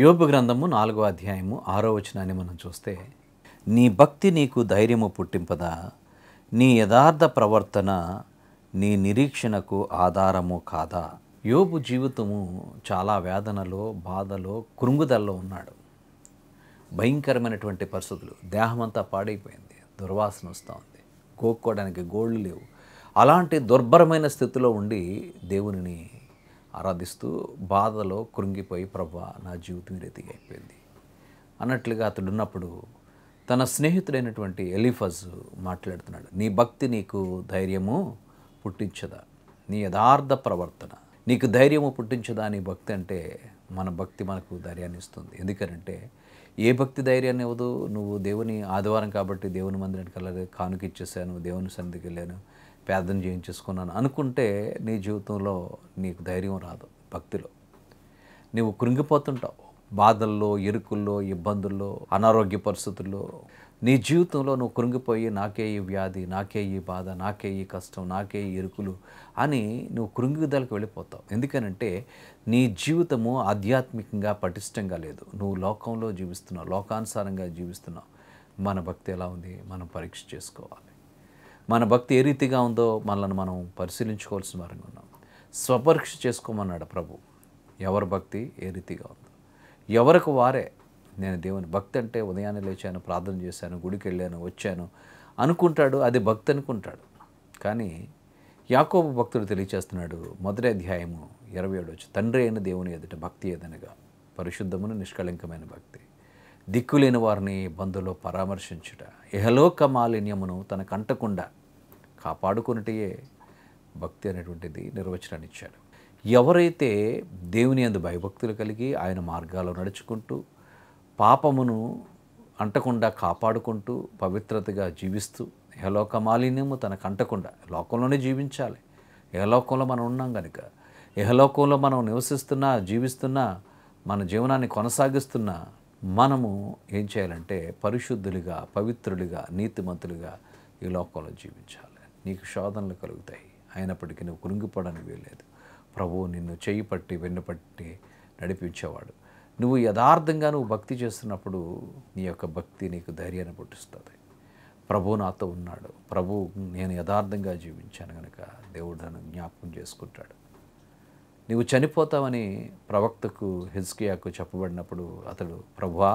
యోపు గ్రంథము నాలుగో అధ్యాయము ఆరో వచనాన్ని మనం చూస్తే నీ భక్తి నీకు ధైర్యము పుట్టింపదా నీ యథార్థ ప్రవర్తన నీ నిరీక్షణకు ఆధారము కాదా యోపు జీవితము చాలా వేదనలో బాధలో కృంగుదల్లో ఉన్నాడు భయంకరమైనటువంటి పరిస్థితులు దేహమంతా పాడైపోయింది దుర్వాసన వస్తూ ఉంది కోక్కోవడానికి గోళ్ళు లేవు అలాంటి దుర్భరమైన స్థితిలో ఉండి దేవునిని ఆరాధిస్తూ బాధలో కృంగిపోయి ప్రభా నా జీవితం రీతిగా అయిపోయింది అన్నట్లుగా అతడున్నప్పుడు తన స్నేహితుడైనటువంటి ఎలిఫజ్ మాట్లాడుతున్నాడు నీ భక్తి నీకు ధైర్యము పుట్టించదా నీ యథార్థ ప్రవర్తన నీకు ధైర్యము పుట్టించదా నీ భక్తి అంటే మన భక్తి మనకు ధైర్యాన్ని ఇస్తుంది ఎందుకంటే ఏ భక్తి ధైర్యాన్ని ఇవ్వదు నువ్వు దేవుని ఆదివారం కాబట్టి దేవుని మందిరానికి వెళ్ళలేదు కానుక ఇచ్చేసాను దేవుని సన్నిధికి వెళ్ళాను ప్రార్థన చేయించేసుకున్నాను అనుకుంటే నీ జీవితంలో నీకు ధైర్యం రాదు భక్తిలో నువ్వు కృంగిపోతుంటావు బాధల్లో ఇరుకుల్లో ఇబ్బందుల్లో అనారోగ్య పరిస్థితుల్లో నీ జీవితంలో నువ్వు కృంగిపోయి నాకే ఈ వ్యాధి నాకే ఈ బాధ నాకే ఈ కష్టం నాకే ఈ ఇరుకులు అని నువ్వు కృంగిదలకు వెళ్ళిపోతావు ఎందుకనంటే నీ జీవితము ఆధ్యాత్మికంగా పటిష్టంగా లేదు నువ్వు లోకంలో జీవిస్తున్నావు లోకానుసారంగా జీవిస్తున్నావు మన భక్తి ఎలా ఉంది మనం పరీక్ష చేసుకోవాలి మన భక్తి ఏ రీతిగా ఉందో మనల్ని మనం పరిశీలించుకోవాల్సిన వారంగా ఉన్నాం స్వపరీక్ష చేసుకోమన్నాడు ప్రభు ఎవరి భక్తి ఏ రీతిగా ఉందో ఎవరికి వారే నేను దేవుని భక్తి అంటే ఉదయాన్నే లేచాను ప్రార్థన చేశాను గుడికి వెళ్ళాను వచ్చాను అనుకుంటాడు అది భక్తి అనుకుంటాడు కానీ యాకోబు భక్తుడు తెలియచేస్తున్నాడు మొదటి అధ్యాయము ఇరవై ఏడు వచ్చి తండ్రి అయిన దేవుని ఎదుట భక్తి ఏదనగా పరిశుద్ధమును నిష్కళంకమైన భక్తి దిక్కులేని వారిని బంధులో పరామర్శించుట ఇహలోక మాలిన్యమును తనకంటకుండా కాపాడుకున్నటయే భక్తి అనేటువంటిది నిర్వచనాన్ని ఇచ్చాడు ఎవరైతే దేవుని అందు భయభక్తులు కలిగి ఆయన మార్గాలు నడుచుకుంటూ పాపమును అంటకుండా కాపాడుకుంటూ పవిత్రతగా జీవిస్తూ యలోక మాలిన్యము తనకు అంటకుండా లోకంలోనే జీవించాలి యలోకంలో మనం ఉన్నాం కనుక యహలోకంలో మనం నివసిస్తున్నా జీవిస్తున్నా మన జీవనాన్ని కొనసాగిస్తున్నా మనము ఏం చేయాలంటే పరిశుద్ధులుగా పవిత్రులుగా నీతిమంతులుగా ఈ లోకంలో జీవించాలి నీకు శోధనలు కలుగుతాయి అయినప్పటికీ నువ్వు కురింగిపోవడానికి వీల్లేదు ప్రభువు నిన్ను చేయి పట్టి వెన్నుపట్టి నడిపించేవాడు నువ్వు యథార్థంగా నువ్వు భక్తి చేస్తున్నప్పుడు నీ యొక్క భక్తి నీకు ధైర్యాన్ని పుట్టిస్తుంది ప్రభు నాతో ఉన్నాడు ప్రభు నేను యథార్థంగా జీవించాను కనుక దేవుడు నన్ను జ్ఞాపకం చేసుకుంటాడు నీవు చనిపోతావని ప్రవక్తకు హెజ్కియాకు చెప్పబడినప్పుడు అతడు ప్రభువా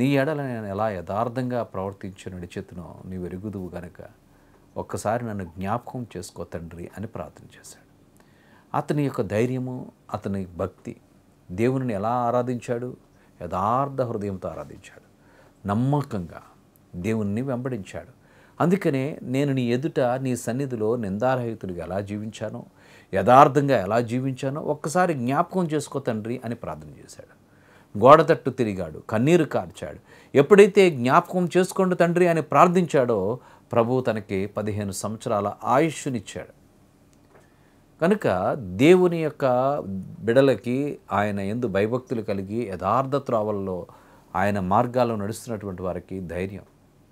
నీ ఎడల నేను ఎలా యథార్థంగా ప్రవర్తించి నడిచేతునో నీవు ఎరుగుదువు గనక ఒక్కసారి నన్ను జ్ఞాపకం చేసుకో తండ్రి అని ప్రార్థన చేశాడు అతని యొక్క ధైర్యము అతని భక్తి దేవుని ఎలా ఆరాధించాడు యథార్థ హృదయంతో ఆరాధించాడు నమ్మకంగా దేవుణ్ణి వెంబడించాడు అందుకనే నేను నీ ఎదుట నీ సన్నిధిలో నిందారహితుడిగా ఎలా జీవించానో యథార్థంగా ఎలా జీవించానో ఒక్కసారి జ్ఞాపకం చేసుకో తండ్రి అని ప్రార్థన చేశాడు గోడ తట్టు తిరిగాడు కన్నీరు కార్చాడు ఎప్పుడైతే జ్ఞాపకం చేసుకోండి తండ్రి అని ప్రార్థించాడో ప్రభు తనకి పదిహేను సంవత్సరాల ఆయుష్నిచ్చాడు కనుక దేవుని యొక్క బిడలకి ఆయన ఎందు భయభక్తులు కలిగి యథార్థ త్రావల్లో ఆయన మార్గాల్లో నడుస్తున్నటువంటి వారికి ధైర్యం